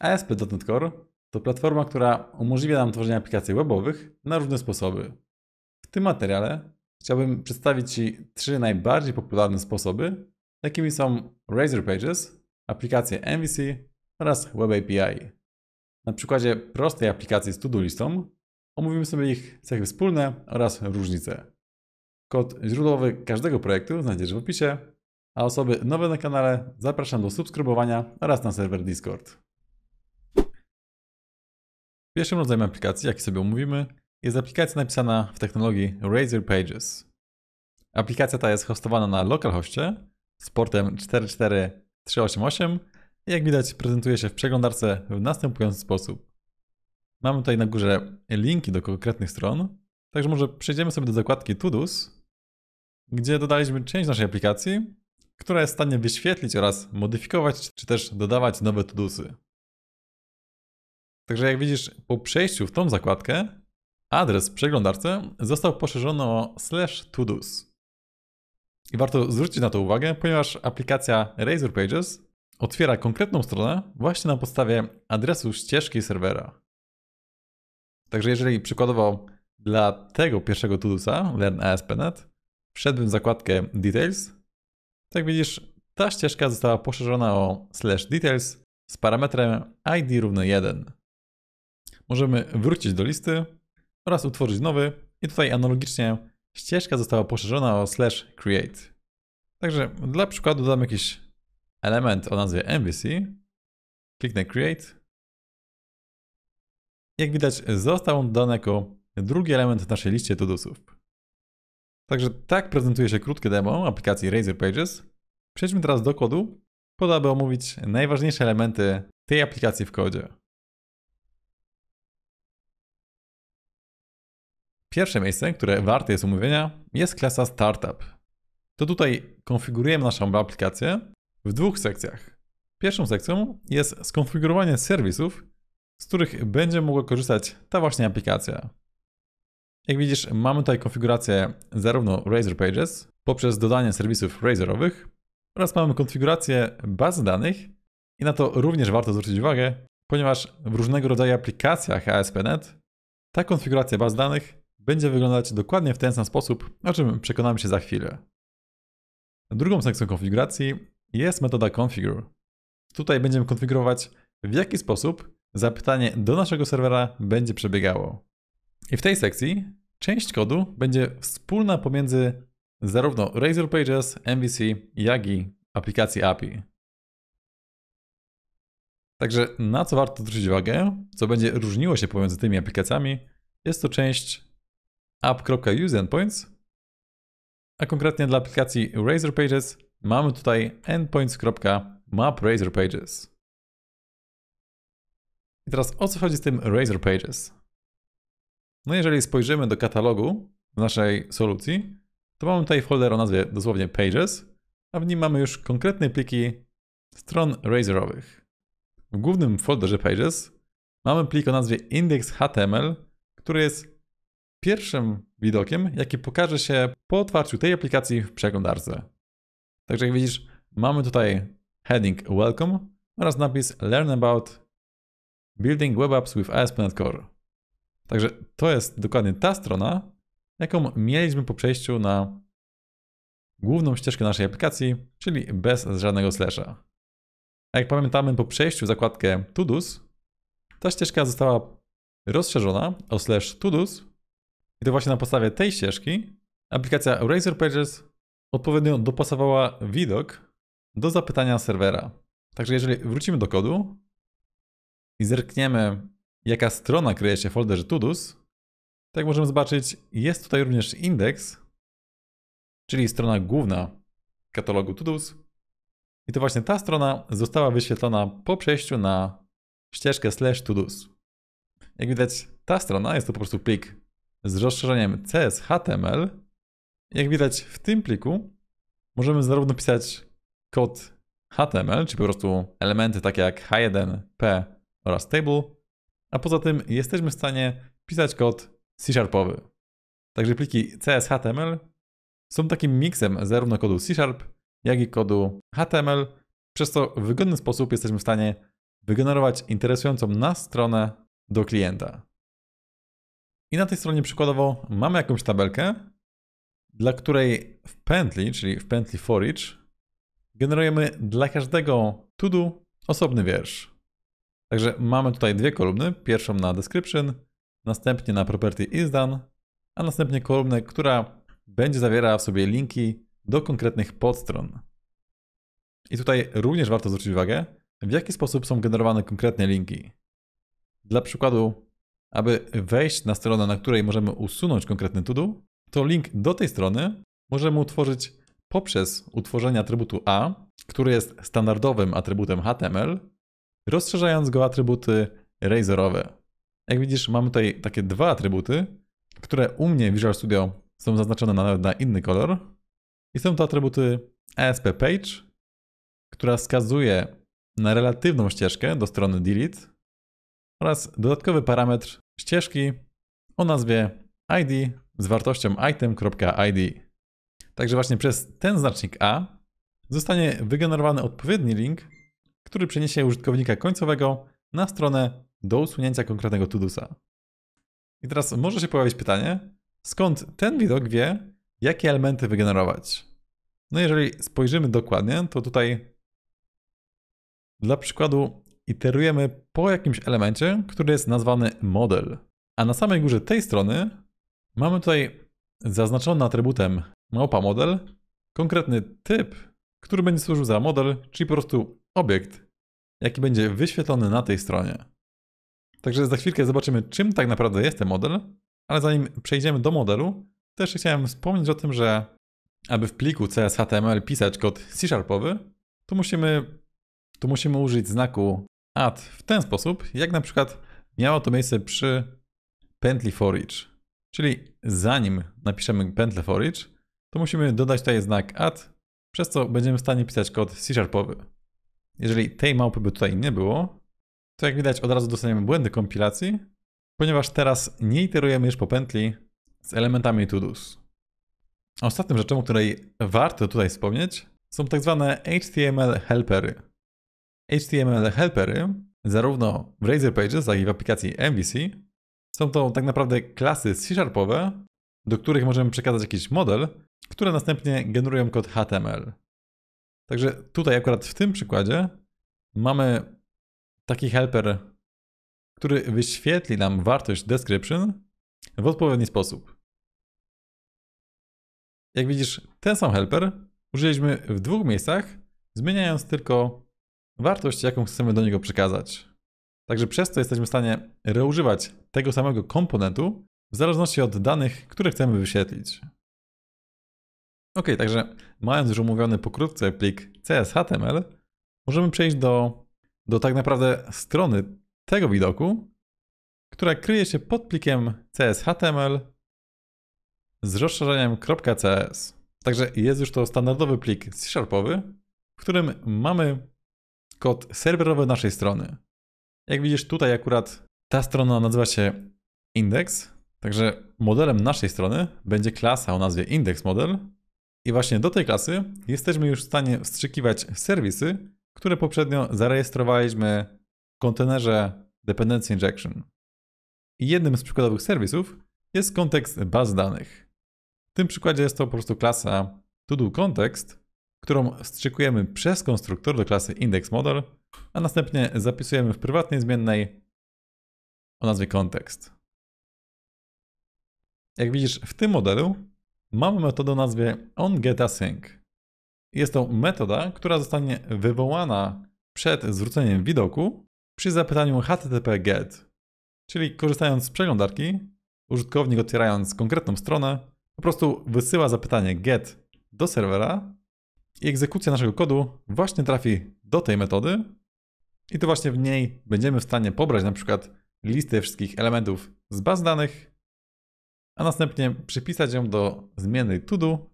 ASP.NET Core to platforma, która umożliwia nam tworzenie aplikacji webowych na różne sposoby. W tym materiale chciałbym przedstawić Ci trzy najbardziej popularne sposoby, jakimi są Razor Pages, aplikacje MVC oraz Web API. Na przykładzie prostej aplikacji z to listą omówimy sobie ich cechy wspólne oraz różnice. Kod źródłowy każdego projektu znajdziesz w opisie, a osoby nowe na kanale zapraszam do subskrybowania oraz na serwer Discord. Pierwszym rodzajem aplikacji, jaki sobie omówimy, jest aplikacja napisana w technologii Razer Pages. Aplikacja ta jest hostowana na localhoście z portem 44388 i jak widać prezentuje się w przeglądarce w następujący sposób. Mamy tutaj na górze linki do konkretnych stron, także może przejdziemy sobie do zakładki Todos, gdzie dodaliśmy część naszej aplikacji, która jest w stanie wyświetlić oraz modyfikować czy też dodawać nowe Todosy. Także jak widzisz, po przejściu w tą zakładkę, adres w przeglądarce został poszerzony o slash todos. I warto zwrócić na to uwagę, ponieważ aplikacja Razor Pages otwiera konkretną stronę właśnie na podstawie adresu ścieżki serwera. Także jeżeli przykładowo dla tego pierwszego todosa, Learn ASP.NET, wszedłbym w zakładkę Details, tak widzisz, ta ścieżka została poszerzona o slash details z parametrem id równy 1 możemy wrócić do listy oraz utworzyć nowy i tutaj analogicznie ścieżka została poszerzona o slash create. Także dla przykładu dodam jakiś element o nazwie MVC, kliknę create. Jak widać został on dodany jako drugi element w naszej liście tudusów. Także tak prezentuje się krótkie demo aplikacji Razer Pages. Przejdźmy teraz do kodu, po to aby omówić najważniejsze elementy tej aplikacji w kodzie. Pierwsze miejsce, które warte jest omówienia, jest klasa Startup. To tutaj konfigurujemy naszą aplikację w dwóch sekcjach. Pierwszą sekcją jest skonfigurowanie serwisów, z których będzie mogła korzystać ta właśnie aplikacja. Jak widzisz, mamy tutaj konfigurację zarówno Razor Pages poprzez dodanie serwisów Razorowych oraz mamy konfigurację baz danych i na to również warto zwrócić uwagę, ponieważ w różnego rodzaju aplikacjach ASP.NET ta konfiguracja baz danych będzie wyglądać dokładnie w ten sam sposób, o czym przekonamy się za chwilę. Drugą sekcją konfiguracji jest metoda configure. Tutaj będziemy konfigurować w jaki sposób zapytanie do naszego serwera będzie przebiegało. I w tej sekcji część kodu będzie wspólna pomiędzy zarówno Razor Pages, MVC, jak i aplikacji API. Także na co warto zwrócić uwagę, co będzie różniło się pomiędzy tymi aplikacjami, jest to część app.useEndpoints, a konkretnie dla aplikacji Razor Pages mamy tutaj endpoints.mapRazorPages. I teraz o co chodzi z tym Razor Pages? No jeżeli spojrzymy do katalogu w naszej solucji, to mamy tutaj folder o nazwie dosłownie Pages, a w nim mamy już konkretne pliki stron Razorowych. W głównym folderze Pages mamy plik o nazwie index.html, który jest pierwszym widokiem, jaki pokaże się po otwarciu tej aplikacji w przeglądarce. Także jak widzisz, mamy tutaj heading Welcome oraz napis Learn about Building Web Apps with ASP.NET Core. Także to jest dokładnie ta strona, jaką mieliśmy po przejściu na główną ścieżkę naszej aplikacji, czyli bez żadnego slasha. A jak pamiętamy, po przejściu zakładkę Todos, ta ścieżka została rozszerzona o slash Todos i to właśnie na podstawie tej ścieżki aplikacja Razor Pages odpowiednio dopasowała widok do zapytania serwera. Także jeżeli wrócimy do kodu i zerkniemy, jaka strona kryje się w folderze TUDUS, tak jak możemy zobaczyć, jest tutaj również indeks, czyli strona główna katalogu TUDUS. I to właśnie ta strona została wyświetlona po przejściu na ścieżkę slash Todos. Jak widać, ta strona jest to po prostu plik z rozszerzeniem CSHTML, jak widać w tym pliku, możemy zarówno pisać kod HTML, czy po prostu elementy takie jak H1P oraz table, a poza tym jesteśmy w stanie pisać kod C-sharpowy. Także pliki CSHTML są takim miksem zarówno kodu C-sharp, jak i kodu HTML, przez co w wygodny sposób jesteśmy w stanie wygenerować interesującą nas stronę do klienta. I na tej stronie przykładowo mamy jakąś tabelkę, dla której w pętli, czyli w pętli for each, generujemy dla każdego to-do osobny wiersz. Także mamy tutaj dwie kolumny, pierwszą na description, następnie na property is done, a następnie kolumnę, która będzie zawierała w sobie linki do konkretnych podstron. I tutaj również warto zwrócić uwagę, w jaki sposób są generowane konkretne linki. Dla przykładu aby wejść na stronę, na której możemy usunąć konkretny to-do, to link do tej strony możemy utworzyć poprzez utworzenie atrybutu A, który jest standardowym atrybutem HTML, rozszerzając go atrybuty razorowe. Jak widzisz, mamy tutaj takie dwa atrybuty, które u mnie w Visual Studio są zaznaczone nawet na inny kolor. I są to atrybuty ESP Page, która wskazuje na relatywną ścieżkę do strony delete oraz dodatkowy parametr ścieżki o nazwie id z wartością item.id. Także właśnie przez ten znacznik A zostanie wygenerowany odpowiedni link, który przeniesie użytkownika końcowego na stronę do usunięcia konkretnego tudusa. I teraz może się pojawić pytanie, skąd ten widok wie, jakie elementy wygenerować? No jeżeli spojrzymy dokładnie, to tutaj dla przykładu iterujemy po jakimś elemencie, który jest nazwany model. A na samej górze tej strony mamy tutaj zaznaczony atrybutem małpa model konkretny typ, który będzie służył za model, czyli po prostu obiekt, jaki będzie wyświetlony na tej stronie. Także za chwilkę zobaczymy, czym tak naprawdę jest ten model, ale zanim przejdziemy do modelu, też chciałem wspomnieć o tym, że aby w pliku CSHTML pisać kod C-sharpowy, to musimy, to musimy użyć znaku ad w ten sposób, jak na przykład miało to miejsce przy pętli for each. Czyli zanim napiszemy pętlę for each, to musimy dodać tutaj znak add, przez co będziemy w stanie pisać kod C-sharpowy. Jeżeli tej małpy by tutaj nie było, to jak widać od razu dostaniemy błędy kompilacji, ponieważ teraz nie iterujemy już po pętli z elementami todos. Ostatnią rzeczą, o której warto tutaj wspomnieć, są tak zwane HTML helpery. HTML helpery, zarówno w Razor Pages, jak i w aplikacji MVC, są to tak naprawdę klasy C-sharpowe, do których możemy przekazać jakiś model, które następnie generują kod HTML. Także tutaj akurat w tym przykładzie mamy taki helper, który wyświetli nam wartość description w odpowiedni sposób. Jak widzisz, ten sam helper użyliśmy w dwóch miejscach, zmieniając tylko wartość, jaką chcemy do niego przekazać. Także przez to jesteśmy w stanie reużywać tego samego komponentu w zależności od danych, które chcemy wyświetlić. Ok, także mając już umówiony pokrótce plik CSHTML, możemy przejść do, do tak naprawdę strony tego widoku, która kryje się pod plikiem CSHTML z rozszerzeniem .cs. Także jest już to standardowy plik C-sharpowy, w którym mamy kod serwerowy naszej strony. Jak widzisz tutaj akurat ta strona nazywa się index. także modelem naszej strony będzie klasa o nazwie index model i właśnie do tej klasy jesteśmy już w stanie wstrzykiwać serwisy, które poprzednio zarejestrowaliśmy w kontenerze dependency injection. I jednym z przykładowych serwisów jest kontekst baz danych. W tym przykładzie jest to po prostu klasa todo context, którą strzykujemy przez konstruktor do klasy IndexModel, a następnie zapisujemy w prywatnej zmiennej o nazwie kontekst. Jak widzisz, w tym modelu mamy metodę o nazwie onGetaSync. Jest to metoda, która zostanie wywołana przed zwróceniem widoku przy zapytaniu HTTP GET. Czyli korzystając z przeglądarki, użytkownik otwierając konkretną stronę, po prostu wysyła zapytanie GET do serwera, i egzekucja naszego kodu właśnie trafi do tej metody i to właśnie w niej będziemy w stanie pobrać na przykład listę wszystkich elementów z baz danych, a następnie przypisać ją do zmiennej todo,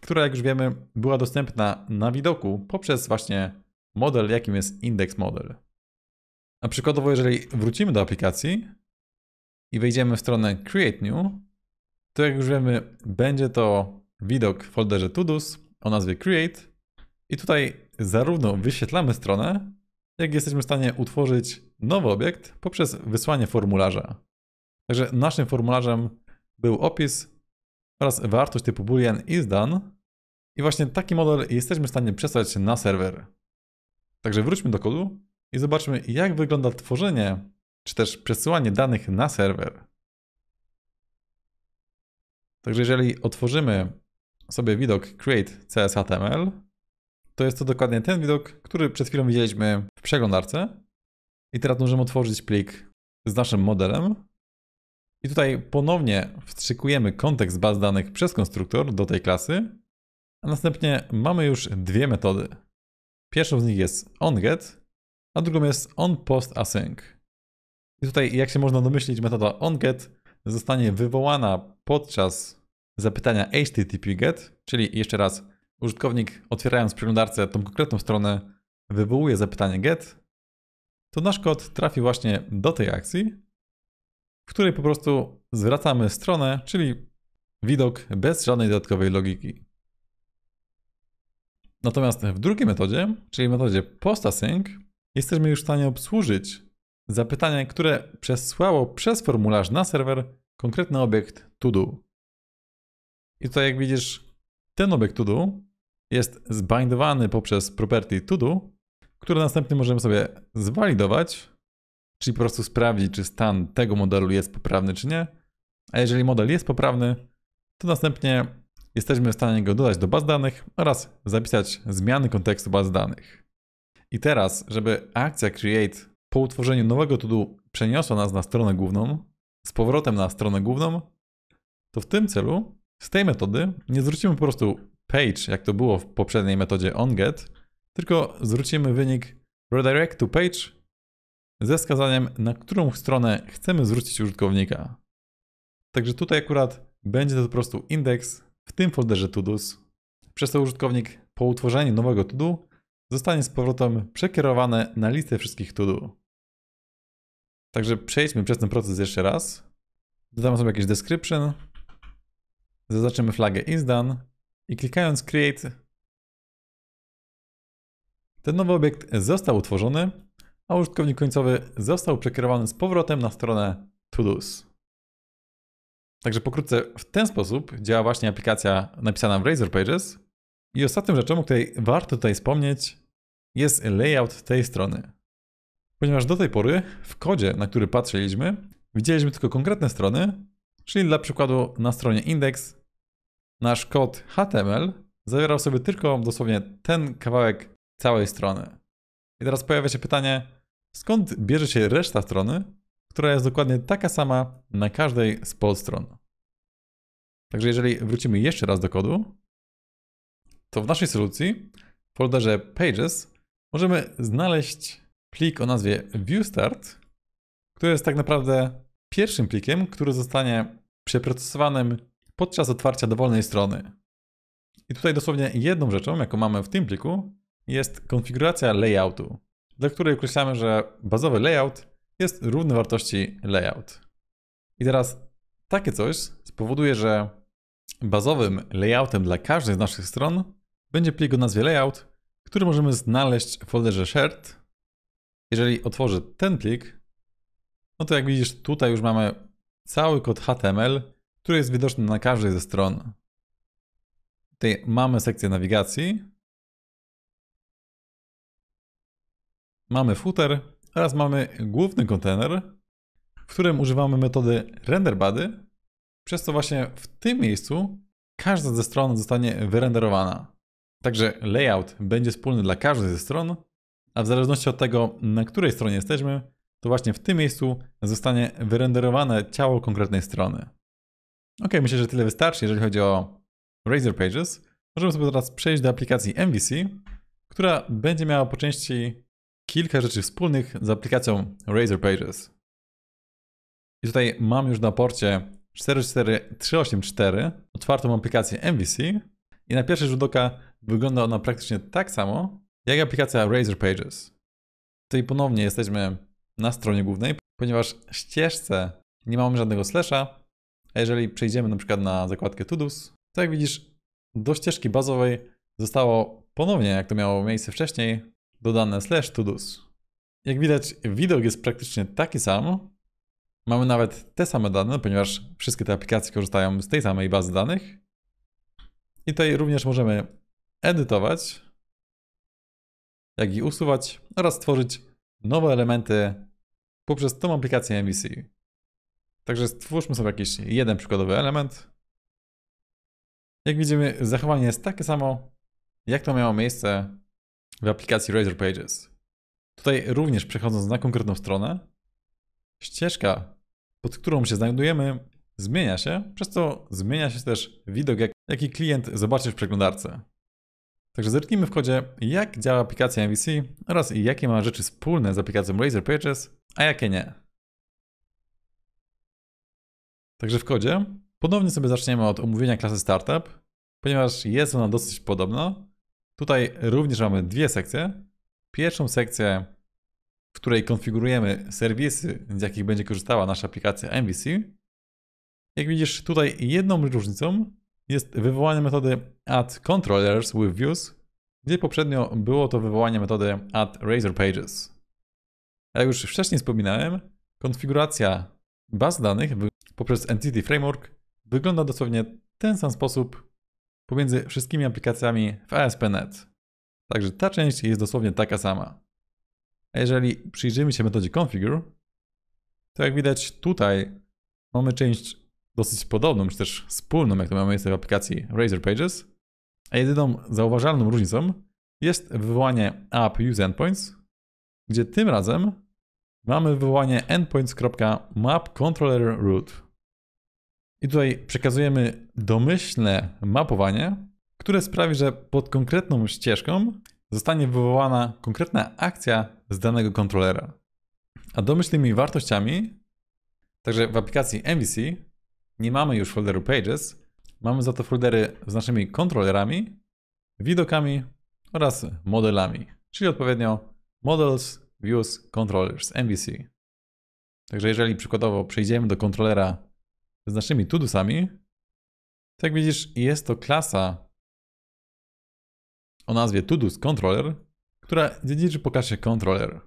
która jak już wiemy była dostępna na widoku poprzez właśnie model, jakim jest index model. A przykładowo, jeżeli wrócimy do aplikacji i wejdziemy w stronę create new, to jak już wiemy, będzie to widok w folderze todos, o nazwie Create i tutaj zarówno wyświetlamy stronę, jak jesteśmy w stanie utworzyć nowy obiekt poprzez wysłanie formularza. Także naszym formularzem był opis oraz wartość typu boolean is done i właśnie taki model jesteśmy w stanie przesłać na serwer. Także wróćmy do kodu i zobaczmy jak wygląda tworzenie czy też przesyłanie danych na serwer. Także jeżeli otworzymy sobie widok create cs.html, to jest to dokładnie ten widok, który przed chwilą widzieliśmy w przeglądarce. I teraz możemy otworzyć plik z naszym modelem. I tutaj ponownie wstrzykujemy kontekst baz danych przez konstruktor do tej klasy. A następnie mamy już dwie metody. Pierwszą z nich jest onget, a drugą jest onPostAsync. I tutaj, jak się można domyślić, metoda onget zostanie wywołana podczas zapytania http-get, czyli jeszcze raz, użytkownik otwierając przeglądarce tą konkretną stronę wywołuje zapytanie get, to nasz kod trafi właśnie do tej akcji, w której po prostu zwracamy stronę, czyli widok bez żadnej dodatkowej logiki. Natomiast w drugiej metodzie, czyli metodzie postasync, jesteśmy już w stanie obsłużyć zapytanie, które przesłało przez formularz na serwer konkretny obiekt to do. I tutaj jak widzisz, ten obiekt to do jest zbindowany poprzez property to do, które następnie możemy sobie zwalidować, czyli po prostu sprawdzić, czy stan tego modelu jest poprawny, czy nie. A jeżeli model jest poprawny, to następnie jesteśmy w stanie go dodać do baz danych oraz zapisać zmiany kontekstu baz danych. I teraz, żeby akcja create po utworzeniu nowego to-do przeniosła nas na stronę główną, z powrotem na stronę główną, to w tym celu z tej metody nie zwrócimy po prostu page, jak to było w poprzedniej metodzie onget, tylko zwrócimy wynik redirect to page ze wskazaniem, na którą stronę chcemy zwrócić użytkownika. Także tutaj akurat będzie to po prostu indeks w tym folderze todos, przez to użytkownik po utworzeniu nowego todo zostanie z powrotem przekierowany na listę wszystkich todo. Także przejdźmy przez ten proces jeszcze raz. Dodamy sobie jakiś description, Zaznaczymy flagę is done i klikając create ten nowy obiekt został utworzony, a użytkownik końcowy został przekierowany z powrotem na stronę Todo's. Także pokrótce w ten sposób działa właśnie aplikacja napisana w Razor Pages. I ostatnią rzeczą, o której warto tutaj wspomnieć, jest layout tej strony. Ponieważ do tej pory w kodzie, na który patrzyliśmy, widzieliśmy tylko konkretne strony, czyli dla przykładu na stronie index nasz kod HTML zawierał sobie tylko dosłownie ten kawałek całej strony. I teraz pojawia się pytanie, skąd bierze się reszta strony, która jest dokładnie taka sama na każdej z podstron. Także jeżeli wrócimy jeszcze raz do kodu, to w naszej solucji w folderze Pages możemy znaleźć plik o nazwie ViewStart, który jest tak naprawdę pierwszym plikiem, który zostanie przeprocesowanym podczas otwarcia dowolnej strony. I tutaj dosłownie jedną rzeczą, jaką mamy w tym pliku, jest konfiguracja layoutu, dla której określamy, że bazowy layout jest równy wartości layout. I teraz takie coś spowoduje, że bazowym layoutem dla każdej z naszych stron będzie plik o nazwie layout, który możemy znaleźć w folderze shared. Jeżeli otworzę ten plik, no to jak widzisz, tutaj już mamy cały kod HTML, który jest widoczny na każdej ze stron. Tutaj mamy sekcję nawigacji, mamy footer oraz mamy główny kontener, w którym używamy metody renderbody, przez co właśnie w tym miejscu każda ze stron zostanie wyrenderowana. Także layout będzie wspólny dla każdej ze stron, a w zależności od tego, na której stronie jesteśmy, to właśnie w tym miejscu zostanie wyrenderowane ciało konkretnej strony. Ok, myślę, że tyle wystarczy, jeżeli chodzi o Razer Pages. Możemy sobie teraz przejść do aplikacji MVC, która będzie miała po części kilka rzeczy wspólnych z aplikacją Razer Pages. I tutaj mam już na porcie 44384 otwartą aplikację MVC i na pierwszy rzut oka wygląda ona praktycznie tak samo jak aplikacja Razer Pages. Tutaj ponownie jesteśmy na stronie głównej, ponieważ ścieżce nie mamy żadnego slasha, a jeżeli przejdziemy na przykład na zakładkę Todos, to jak widzisz, do ścieżki bazowej zostało ponownie, jak to miało miejsce wcześniej, dodane slash todos. Jak widać, widok jest praktycznie taki sam. Mamy nawet te same dane, ponieważ wszystkie te aplikacje korzystają z tej samej bazy danych. I tutaj również możemy edytować, jak i usuwać oraz tworzyć nowe elementy poprzez tą aplikację MVC. Także stwórzmy sobie jakiś jeden przykładowy element. Jak widzimy, zachowanie jest takie samo, jak to miało miejsce w aplikacji Razor Pages. Tutaj również przechodząc na konkretną stronę, ścieżka, pod którą się znajdujemy, zmienia się, przez co zmienia się też widok, jaki klient zobaczy w przeglądarce. Także zerknijmy w kodzie, jak działa aplikacja MVC oraz jakie ma rzeczy wspólne z aplikacją Razor Pages, a jakie nie. Także w kodzie ponownie sobie zaczniemy od omówienia klasy startup, ponieważ jest ona dosyć podobna. Tutaj również mamy dwie sekcje. Pierwszą sekcję, w której konfigurujemy serwisy, z jakich będzie korzystała nasza aplikacja MVC. Jak widzisz, tutaj jedną różnicą jest wywołanie metody add controllers with views, gdzie poprzednio było to wywołanie metody add razor pages. Jak już wcześniej wspominałem, konfiguracja baz danych poprzez Entity Framework wygląda dosłownie ten sam sposób pomiędzy wszystkimi aplikacjami w ASP.NET. Także ta część jest dosłownie taka sama. A jeżeli przyjrzymy się metodzie configure, to jak widać tutaj mamy część dosyć podobną, czy też wspólną, jak to mamy miejsce w aplikacji Razor Pages, a jedyną zauważalną różnicą jest wywołanie app use endpoints, gdzie tym razem mamy wywołanie endpoints.mapcontrollerroot. root. I tutaj przekazujemy domyślne mapowanie, które sprawi, że pod konkretną ścieżką zostanie wywołana konkretna akcja z danego kontrolera. A domyślnymi wartościami, także w aplikacji MVC nie mamy już folderu Pages, mamy za to foldery z naszymi kontrolerami, widokami oraz modelami, czyli odpowiednio Models, Views, Controllers, MVC. Także jeżeli przykładowo przejdziemy do kontrolera z naszymi tudusami, to tak jak widzisz, jest to klasa o nazwie tudus controller, która dziedziczy po klasie controller.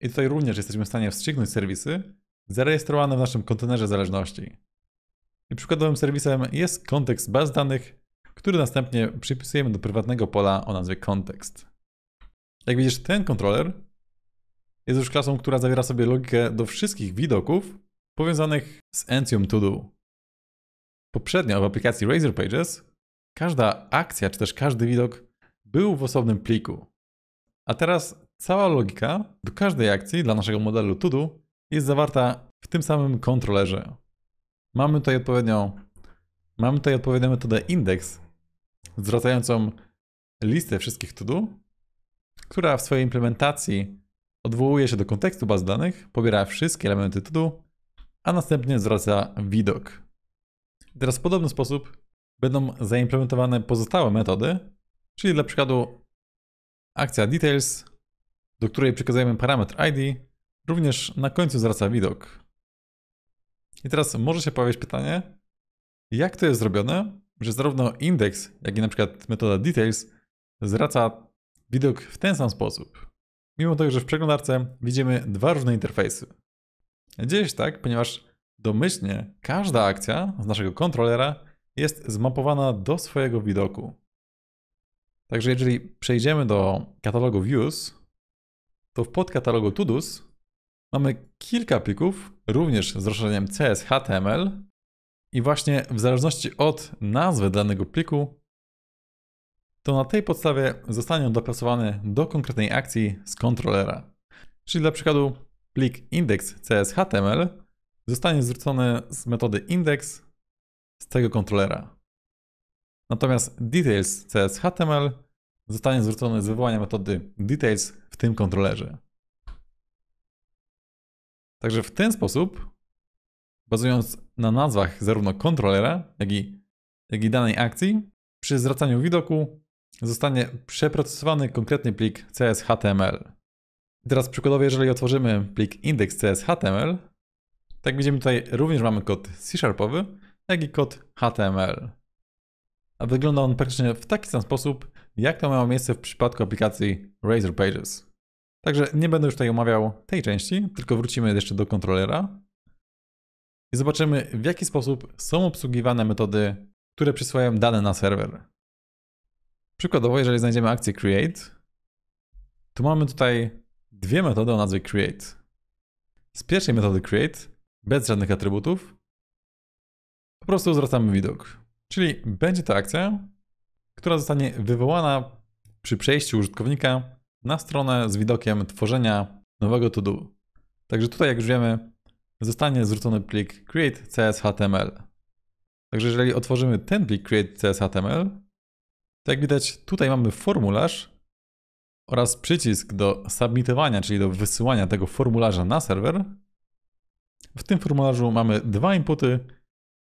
I tutaj również jesteśmy w stanie wstrzygnąć serwisy zarejestrowane w naszym kontenerze zależności. I przykładowym serwisem jest kontekst baz danych, który następnie przypisujemy do prywatnego pola o nazwie kontekst. Jak widzisz, ten kontroler jest już klasą, która zawiera sobie logikę do wszystkich widoków, powiązanych z Encjum To Do. Poprzednio w aplikacji Razer Pages każda akcja czy też każdy widok był w osobnym pliku. A teraz cała logika do każdej akcji dla naszego modelu To Do jest zawarta w tym samym kontrolerze. Mamy tutaj odpowiednią, mamy tutaj odpowiednią metodę index, zwracającą listę wszystkich To Do, która w swojej implementacji odwołuje się do kontekstu baz danych, pobiera wszystkie elementy To Do a następnie zwraca widok. Teraz w podobny sposób będą zaimplementowane pozostałe metody, czyli dla przykładu akcja details, do której przekazujemy parametr id, również na końcu zwraca widok. I teraz może się pojawić pytanie, jak to jest zrobione, że zarówno indeks, jak i na przykład metoda details zwraca widok w ten sam sposób. Mimo tego, że w przeglądarce widzimy dwa różne interfejsy. Dzieje się tak, ponieważ domyślnie każda akcja z naszego kontrolera jest zmapowana do swojego widoku. Także jeżeli przejdziemy do katalogu Views, to w podkatalogu Todos mamy kilka plików, również z rozszerzeniem CSHTML html i właśnie w zależności od nazwy danego pliku, to na tej podstawie zostanie on dopasowany do konkretnej akcji z kontrolera. Czyli dla przykładu Plik index.cs.html zostanie zwrócony z metody index z tego kontrolera. Natomiast details.cs.html zostanie zwrócony z wywołania metody details w tym kontrolerze. Także w ten sposób, bazując na nazwach zarówno kontrolera, jak i, jak i danej akcji, przy zwracaniu widoku zostanie przeprocesowany konkretny plik cs.html. Teraz przykładowo, jeżeli otworzymy plik index.cshtml, tak widzimy tutaj również mamy kod C-sharpowy, jak i kod HTML. A wygląda on praktycznie w taki sam sposób, jak to miało miejsce w przypadku aplikacji Razor Pages. Także nie będę już tutaj omawiał tej części, tylko wrócimy jeszcze do kontrolera i zobaczymy w jaki sposób są obsługiwane metody, które przysyłają dane na serwer. Przykładowo, jeżeli znajdziemy akcję create, to mamy tutaj dwie metody o nazwie create. Z pierwszej metody create, bez żadnych atrybutów, po prostu zwracamy widok. Czyli będzie to akcja, która zostanie wywołana przy przejściu użytkownika na stronę z widokiem tworzenia nowego to-do. Także tutaj, jak już wiemy, zostanie zwrócony plik create.cshtml. Także jeżeli otworzymy ten plik create.cshtml, to jak widać tutaj mamy formularz, oraz przycisk do submitowania, czyli do wysyłania tego formularza na serwer. W tym formularzu mamy dwa inputy.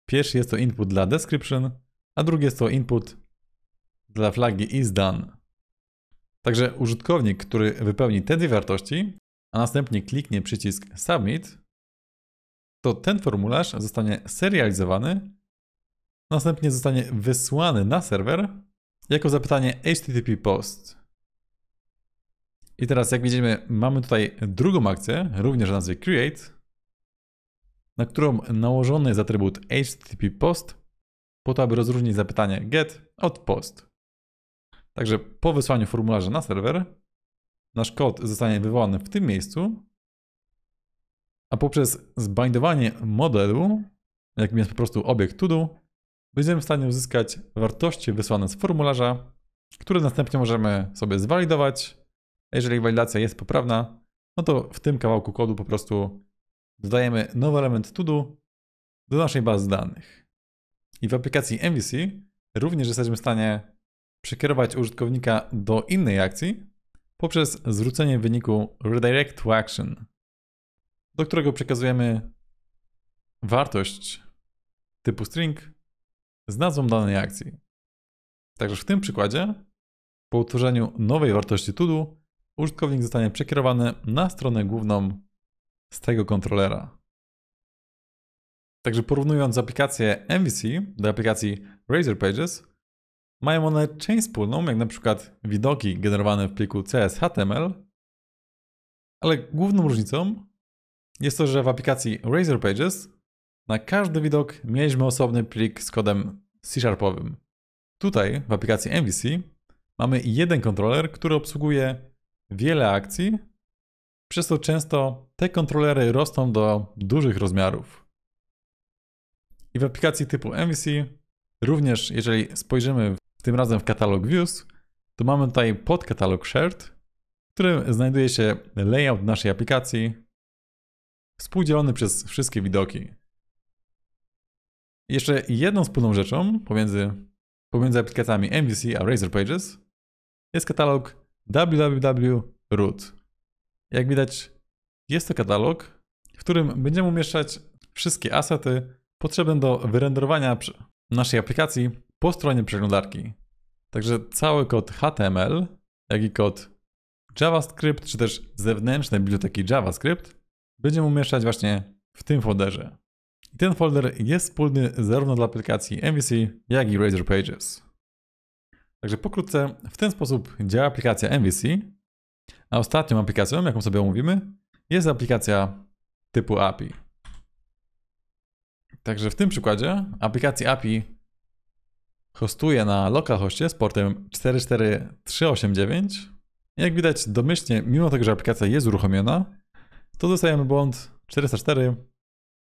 Pierwszy jest to input dla description, a drugi jest to input dla flagi isDone. Także użytkownik, który wypełni te dwie wartości, a następnie kliknie przycisk submit, to ten formularz zostanie serializowany, następnie zostanie wysłany na serwer jako zapytanie HTTP POST. I teraz jak widzimy, mamy tutaj drugą akcję, również o nazwie create, na którą nałożony jest atrybut HTTP post, po to aby rozróżnić zapytanie get od post. Także po wysłaniu formularza na serwer, nasz kod zostanie wywołany w tym miejscu, a poprzez zbindowanie modelu, jakim jest po prostu obiekt tudu będziemy w stanie uzyskać wartości wysłane z formularza, które następnie możemy sobie zwalidować jeżeli walidacja jest poprawna, no to w tym kawałku kodu po prostu dodajemy nowy element to do naszej bazy danych. I w aplikacji MVC również jesteśmy w stanie przekierować użytkownika do innej akcji poprzez zwrócenie wyniku redirect to action, do którego przekazujemy wartość typu string z nazwą danej akcji. Także w tym przykładzie po utworzeniu nowej wartości to-do, użytkownik zostanie przekierowany na stronę główną z tego kontrolera. Także porównując aplikację MVC do aplikacji Razor Pages, mają one część wspólną, jak na przykład widoki generowane w pliku CSHTML, ale główną różnicą jest to, że w aplikacji Razor Pages na każdy widok mieliśmy osobny plik z kodem C-sharpowym. Tutaj w aplikacji MVC mamy jeden kontroler, który obsługuje wiele akcji, przez to często te kontrolery rosną do dużych rozmiarów. I w aplikacji typu MVC, również jeżeli spojrzymy tym razem w katalog views, to mamy tutaj podkatalog shared, w którym znajduje się layout naszej aplikacji, współdzielony przez wszystkie widoki. Jeszcze jedną wspólną rzeczą pomiędzy, pomiędzy aplikacjami MVC a Razor Pages jest katalog www.root. Jak widać, jest to katalog, w którym będziemy umieszczać wszystkie asety potrzebne do wyrenderowania naszej aplikacji po stronie przeglądarki. Także cały kod HTML, jak i kod JavaScript, czy też zewnętrzne biblioteki JavaScript, będziemy umieszczać właśnie w tym folderze. I ten folder jest wspólny zarówno dla aplikacji MVC, jak i Razor Pages. Także pokrótce, w ten sposób działa aplikacja MVC, a ostatnią aplikacją, jaką sobie omówimy, jest aplikacja typu API. Także w tym przykładzie aplikacja API hostuje na localhostie z portem 44389. Jak widać domyślnie, mimo tego, że aplikacja jest uruchomiona, to dostajemy błąd 404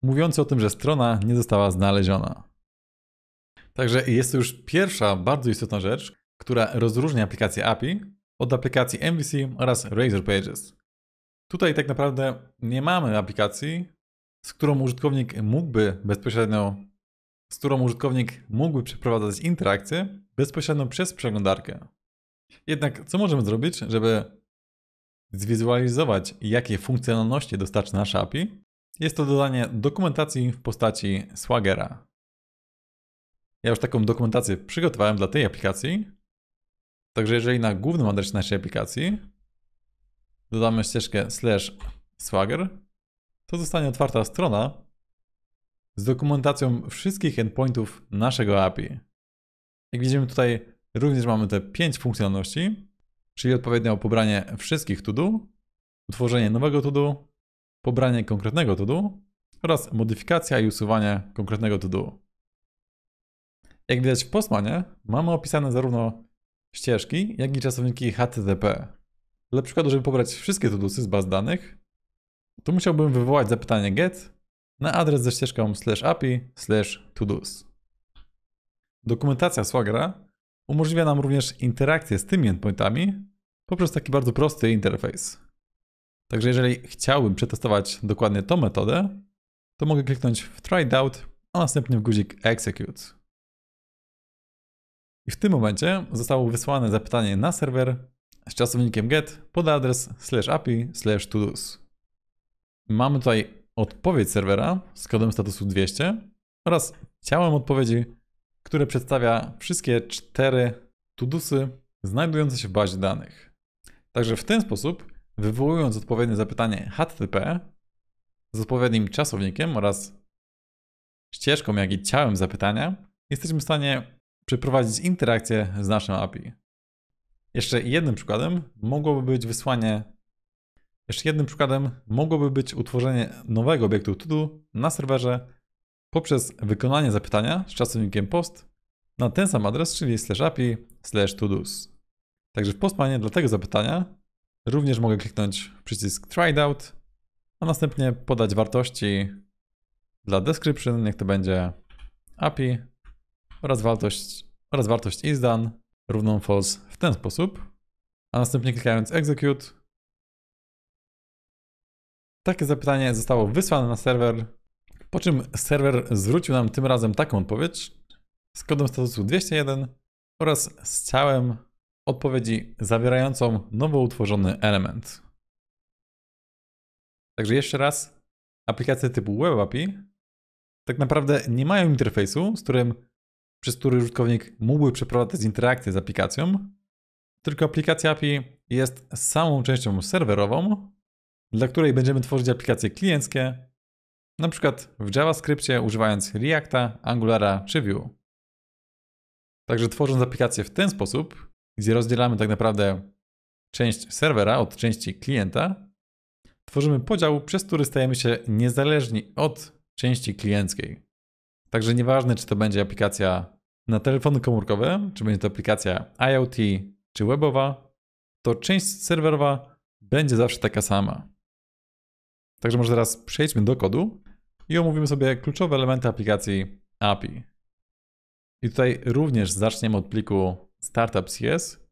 mówiący o tym, że strona nie została znaleziona. Także jest to już pierwsza bardzo istotna rzecz, która rozróżnia aplikację API od aplikacji MVC oraz Razor Pages. Tutaj tak naprawdę nie mamy aplikacji, z którą użytkownik mógłby bezpośrednio, z którą użytkownik mógłby przeprowadzać interakcję bezpośrednio przez przeglądarkę. Jednak co możemy zrobić, żeby zwizualizować, jakie funkcjonalności dostarcza nasza API? Jest to dodanie dokumentacji w postaci Swagera. Ja już taką dokumentację przygotowałem dla tej aplikacji, Także jeżeli na głównym adresie naszej aplikacji dodamy ścieżkę slash swagger, to zostanie otwarta strona z dokumentacją wszystkich endpointów naszego API. Jak widzimy tutaj również mamy te 5 funkcjonalności, czyli odpowiednio pobranie wszystkich to-do, utworzenie nowego to-do, pobranie konkretnego to-do oraz modyfikacja i usuwanie konkretnego to-do. Jak widać w Postmanie mamy opisane zarówno ścieżki, jak i czasowniki HTTP. Dla przykładu, żeby pobrać wszystkie tudusy z baz danych, tu musiałbym wywołać zapytanie get na adres ze ścieżką slash api slash todos. Dokumentacja Swagra umożliwia nam również interakcję z tymi endpointami poprzez taki bardzo prosty interfejs. Także jeżeli chciałbym przetestować dokładnie tą metodę, to mogę kliknąć w Try Out, a następnie w guzik Execute. I w tym momencie zostało wysłane zapytanie na serwer z czasownikiem get pod adres slash api slash todos. Mamy tutaj odpowiedź serwera z kodem statusu 200 oraz ciałem odpowiedzi, które przedstawia wszystkie cztery todosy znajdujące się w bazie danych. Także w ten sposób, wywołując odpowiednie zapytanie HTTP z odpowiednim czasownikiem oraz ścieżką, jak i ciałem zapytania, jesteśmy w stanie przeprowadzić interakcję z naszym API. Jeszcze jednym przykładem mogłoby być wysłanie. Jeszcze jednym przykładem mogłoby być utworzenie nowego obiektu to na serwerze poprzez wykonanie zapytania z czasownikiem post na ten sam adres, czyli slash API slash todos. Także w postmanie dla tego zapytania również mogę kliknąć przycisk tried out, a następnie podać wartości dla description, niech to będzie API oraz wartość, oraz wartość isDone równą false w ten sposób. A następnie klikając execute takie zapytanie zostało wysłane na serwer, po czym serwer zwrócił nam tym razem taką odpowiedź z kodem statusu 201 oraz z ciałem odpowiedzi zawierającą nowo utworzony element. Także jeszcze raz, aplikacje typu WebAPI tak naprawdę nie mają interfejsu, z którym przez który użytkownik mógłby przeprowadzać interakcję z aplikacją, tylko aplikacja API jest samą częścią serwerową, dla której będziemy tworzyć aplikacje klienckie, na przykład w JavaScriptie używając Reacta, Angulara czy Vue. Także tworząc aplikację w ten sposób, gdzie rozdzielamy tak naprawdę część serwera od części klienta, tworzymy podział, przez który stajemy się niezależni od części klienckiej. Także nieważne, czy to będzie aplikacja na telefony komórkowe, czy będzie to aplikacja IoT, czy webowa, to część serwerowa będzie zawsze taka sama. Także może teraz przejdźmy do kodu i omówimy sobie kluczowe elementy aplikacji API. I tutaj również zaczniemy od pliku startup.cs,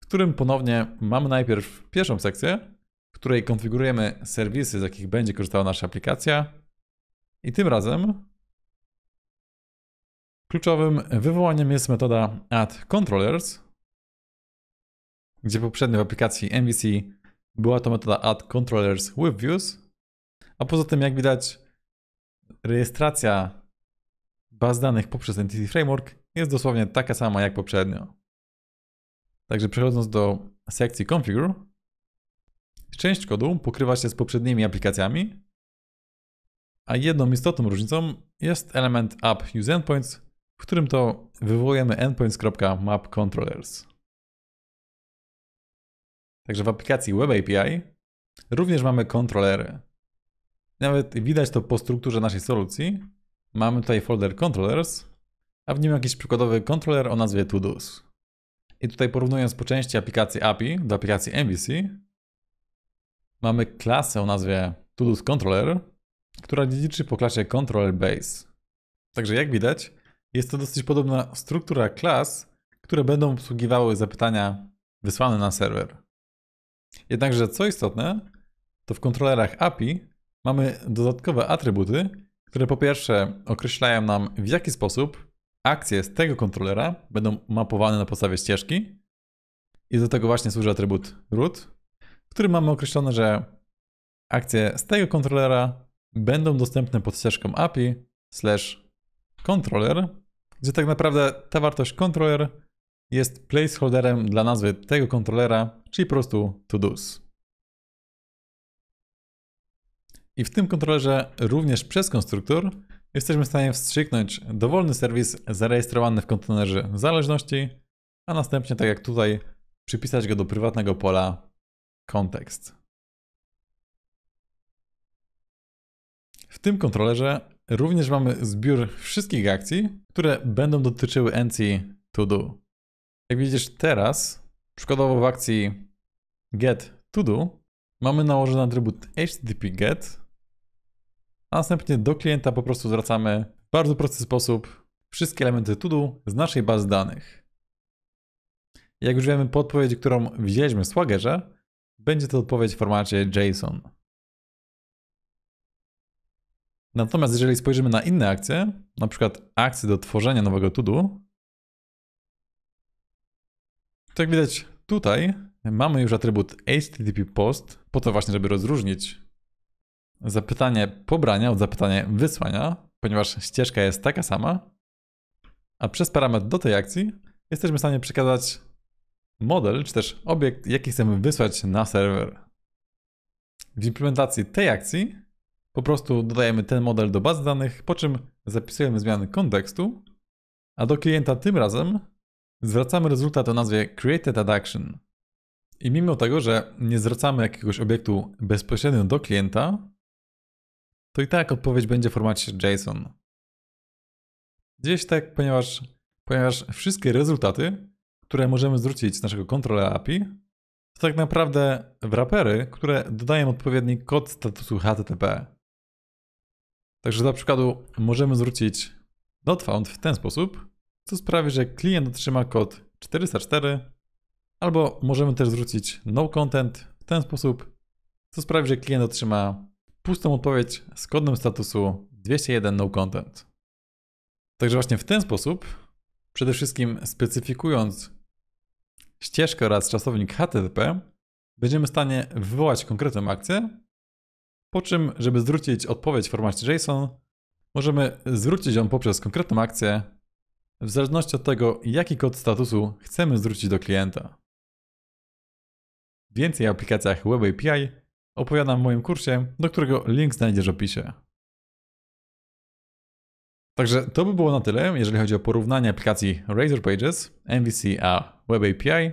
w którym ponownie mamy najpierw pierwszą sekcję, w której konfigurujemy serwisy, z jakich będzie korzystała nasza aplikacja. I tym razem Kluczowym wywołaniem jest metoda add controllers, gdzie poprzednio w aplikacji MVC była to metoda add controllers with views, a poza tym jak widać rejestracja baz danych poprzez Entity Framework jest dosłownie taka sama jak poprzednio. Także przechodząc do sekcji configure, część kodu pokrywa się z poprzednimi aplikacjami, a jedną istotną różnicą jest element app use endpoints, w którym to wywołujemy endpoints.mapcontrollers. Także w aplikacji Web API również mamy kontrolery. Nawet widać to po strukturze naszej solucji. Mamy tutaj folder controllers, a w nim jakiś przykładowy kontroler o nazwie todos. I tutaj porównując po części aplikacji API do aplikacji MVC, mamy klasę o nazwie todos controller, która dziedziczy po klasie controller base. Także jak widać, jest to dosyć podobna struktura klas, które będą obsługiwały zapytania wysłane na serwer. Jednakże co istotne, to w kontrolerach API mamy dodatkowe atrybuty, które po pierwsze określają nam w jaki sposób akcje z tego kontrolera będą mapowane na podstawie ścieżki i do tego właśnie służy atrybut root, w którym mamy określone, że akcje z tego kontrolera będą dostępne pod ścieżką API slash controller gdzie tak naprawdę ta wartość controller jest placeholderem dla nazwy tego kontrolera, czyli po prostu to do's. I w tym kontrolerze również przez konstruktor jesteśmy w stanie wstrzyknąć dowolny serwis zarejestrowany w kontenerze zależności, a następnie, tak jak tutaj, przypisać go do prywatnego pola kontekst. W tym kontrolerze również mamy zbiór wszystkich akcji, które będą dotyczyły encji to do. Jak widzisz teraz, przykładowo w akcji get to do mamy nałożony atrybut http get, a następnie do klienta po prostu zwracamy w bardzo prosty sposób wszystkie elementy to do z naszej bazy danych. Jak już wiemy po odpowiedzi, którą wzięliśmy w Swaggerze, będzie to odpowiedź w formacie JSON. Natomiast jeżeli spojrzymy na inne akcje, na przykład akcje do tworzenia nowego to-do, to jak widać tutaj mamy już atrybut HTTP post, po to właśnie, żeby rozróżnić zapytanie pobrania od zapytania wysłania, ponieważ ścieżka jest taka sama, a przez parametr do tej akcji jesteśmy w stanie przekazać model, czy też obiekt, jaki chcemy wysłać na serwer. W implementacji tej akcji po prostu dodajemy ten model do baz danych, po czym zapisujemy zmiany kontekstu, a do klienta tym razem zwracamy rezultat o nazwie created at action. I mimo tego, że nie zwracamy jakiegoś obiektu bezpośrednio do klienta, to i tak odpowiedź będzie w formacie JSON. Gdzieś tak, ponieważ, ponieważ wszystkie rezultaty, które możemy zwrócić z naszego kontrola API, to tak naprawdę wrapery, które dodają odpowiedni kod statusu HTTP. Także dla przykładu możemy zwrócić not found w ten sposób, co sprawi, że klient otrzyma kod 404, albo możemy też zwrócić no content w ten sposób, co sprawi, że klient otrzyma pustą odpowiedź z kodem statusu 201 no content. Także właśnie w ten sposób, przede wszystkim specyfikując ścieżkę oraz czasownik HTTP, będziemy w stanie wywołać konkretną akcję, po czym, żeby zwrócić odpowiedź w formacie JSON, możemy zwrócić ją poprzez konkretną akcję, w zależności od tego, jaki kod statusu chcemy zwrócić do klienta. Więcej o aplikacjach Web API opowiadam w moim kursie, do którego link znajdziesz w opisie. Także to by było na tyle, jeżeli chodzi o porównanie aplikacji Razor Pages, MVC a Web API.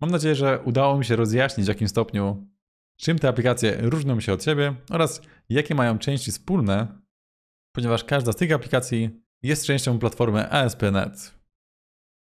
Mam nadzieję, że udało mi się rozjaśnić, w jakim stopniu czym te aplikacje różnią się od siebie oraz jakie mają części wspólne, ponieważ każda z tych aplikacji jest częścią platformy ASP.NET.